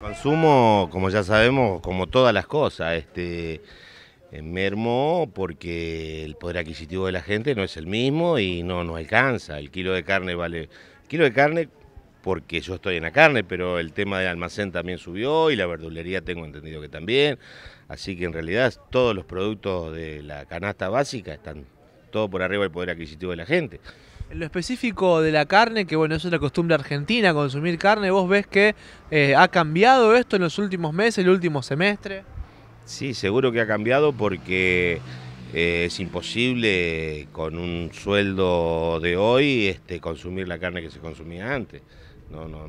Consumo, como ya sabemos, como todas las cosas, este, eh, mermó porque el poder adquisitivo de la gente no es el mismo y no nos alcanza. El kilo de carne vale, kilo de carne porque yo estoy en la carne, pero el tema del almacén también subió y la verdulería tengo entendido que también. Así que en realidad todos los productos de la canasta básica están todo por arriba del poder adquisitivo de la gente. En lo específico de la carne, que bueno, es una costumbre argentina, consumir carne, ¿vos ves que eh, ha cambiado esto en los últimos meses, el último semestre? Sí, seguro que ha cambiado porque eh, es imposible con un sueldo de hoy este, consumir la carne que se consumía antes. No, no,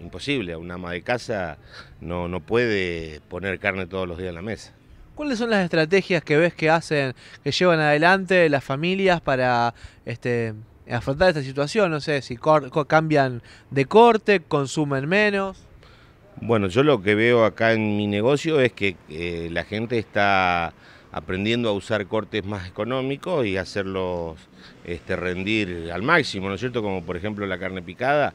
imposible, una ama de casa no puede poner carne todos los días en la mesa. ¿Cuáles son las estrategias que ves que hacen, que llevan adelante las familias para este, afrontar esta situación? No sé, si cambian de corte, consumen menos. Bueno, yo lo que veo acá en mi negocio es que eh, la gente está aprendiendo a usar cortes más económicos y hacerlos este, rendir al máximo, ¿no es cierto? Como por ejemplo la carne picada.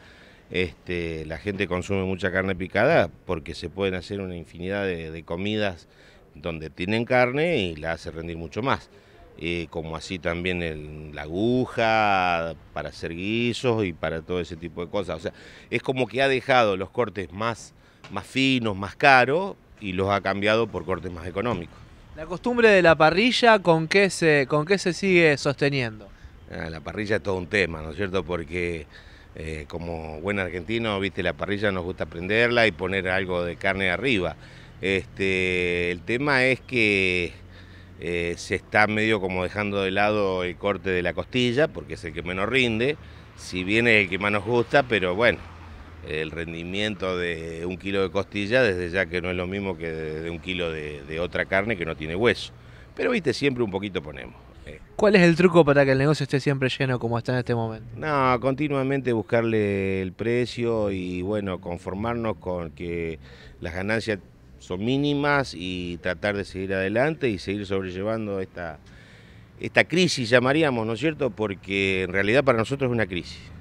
Este, la gente consume mucha carne picada porque se pueden hacer una infinidad de comidas donde tienen carne y la hace rendir mucho más. Eh, como así también la aguja para hacer guisos y para todo ese tipo de cosas. O sea, es como que ha dejado los cortes más, más finos, más caros y los ha cambiado por cortes más económicos. La costumbre de la parrilla, ¿con qué se, con qué se sigue sosteniendo? Ah, la parrilla es todo un tema, ¿no es cierto? Porque eh, como buen argentino, viste, la parrilla nos gusta prenderla y poner algo de carne arriba. Este, el tema es que eh, se está medio como dejando de lado el corte de la costilla, porque es el que menos rinde, si viene es el que más nos gusta, pero bueno, el rendimiento de un kilo de costilla, desde ya que no es lo mismo que de un kilo de, otra carne que no tiene hueso. Pero viste, siempre un poquito ponemos. Eh. ¿Cuál es el truco para que el negocio esté siempre lleno como está en este momento? No, continuamente buscarle el precio y bueno, conformarnos con que las ganancias son mínimas y tratar de seguir adelante y seguir sobrellevando esta, esta crisis, llamaríamos, ¿no es cierto? Porque en realidad para nosotros es una crisis.